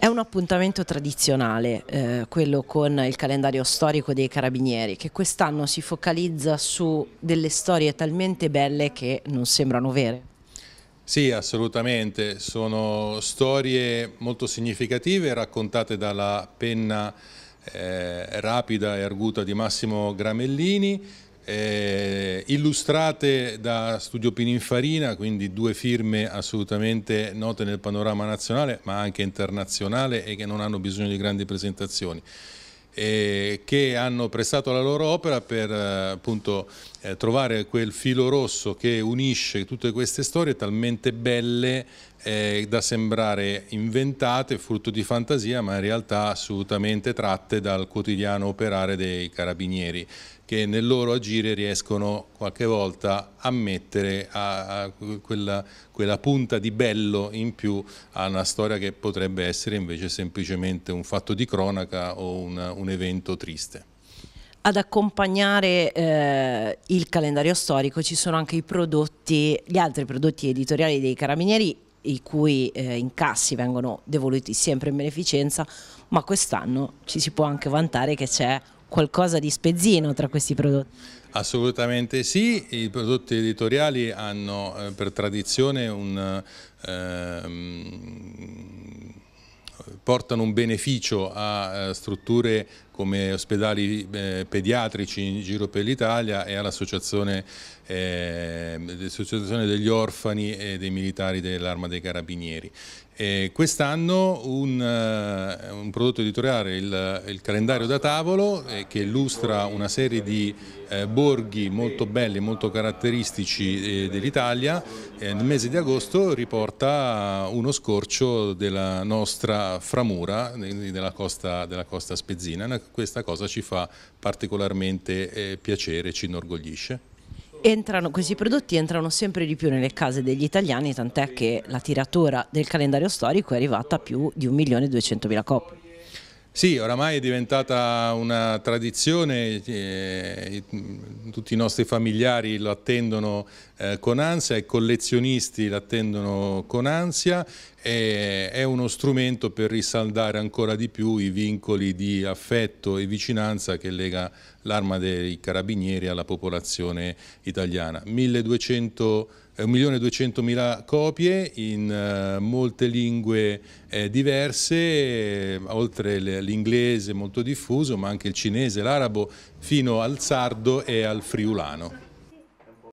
È un appuntamento tradizionale, eh, quello con il calendario storico dei carabinieri, che quest'anno si focalizza su delle storie talmente belle che non sembrano vere. Sì, assolutamente, sono storie molto significative raccontate dalla penna eh, rapida e arguta di Massimo Gramellini eh, illustrate da Studio Pininfarina, quindi due firme assolutamente note nel panorama nazionale ma anche internazionale e che non hanno bisogno di grandi presentazioni eh, che hanno prestato la loro opera per eh, appunto, eh, trovare quel filo rosso che unisce tutte queste storie talmente belle eh, da sembrare inventate, frutto di fantasia, ma in realtà assolutamente tratte dal quotidiano operare dei carabinieri che nel loro agire riescono qualche volta a mettere a, a quella, quella, punta di bello in più a una storia che potrebbe essere invece semplicemente un fatto di cronaca o un, un evento triste. Ad accompagnare eh, il calendario storico ci sono anche i prodotti, gli altri prodotti editoriali dei Carabinieri i cui eh, incassi vengono devoluti sempre in beneficenza, ma quest'anno ci si può anche vantare che c'è qualcosa di spezzino tra questi prodotti. Assolutamente sì, i prodotti editoriali hanno eh, per tradizione un, ehm, portano un beneficio a eh, strutture come ospedali eh, pediatrici in giro per l'Italia e all'associazione eh, degli orfani e dei militari dell'arma dei carabinieri. Quest'anno un, eh, un, prodotto editoriale, il, il calendario da tavolo, eh, che illustra una serie di eh, borghi molto belli, molto caratteristici eh, dell'Italia, eh, nel mese di agosto riporta uno scorcio della nostra framura, della costa, della costa spezzina, una questa cosa ci fa particolarmente eh, piacere, ci inorgoglisce. Entrano, questi prodotti entrano sempre di più nelle case degli italiani, tant'è che la tiratura del calendario storico è arrivata a più di 1.200.000 coppie. Sì, oramai è diventata una tradizione, eh, tutti i nostri familiari lo attendono eh, con ansia, i collezionisti l'attendono con ansia, e è uno strumento per risaldare ancora di più i vincoli di affetto e vicinanza che lega l'arma dei carabinieri alla popolazione italiana. 1200 1.200.000 copie in eh, molte lingue eh, diverse, eh, oltre l'inglese molto diffuso, ma anche il cinese, l'arabo, fino al sardo e al friulano.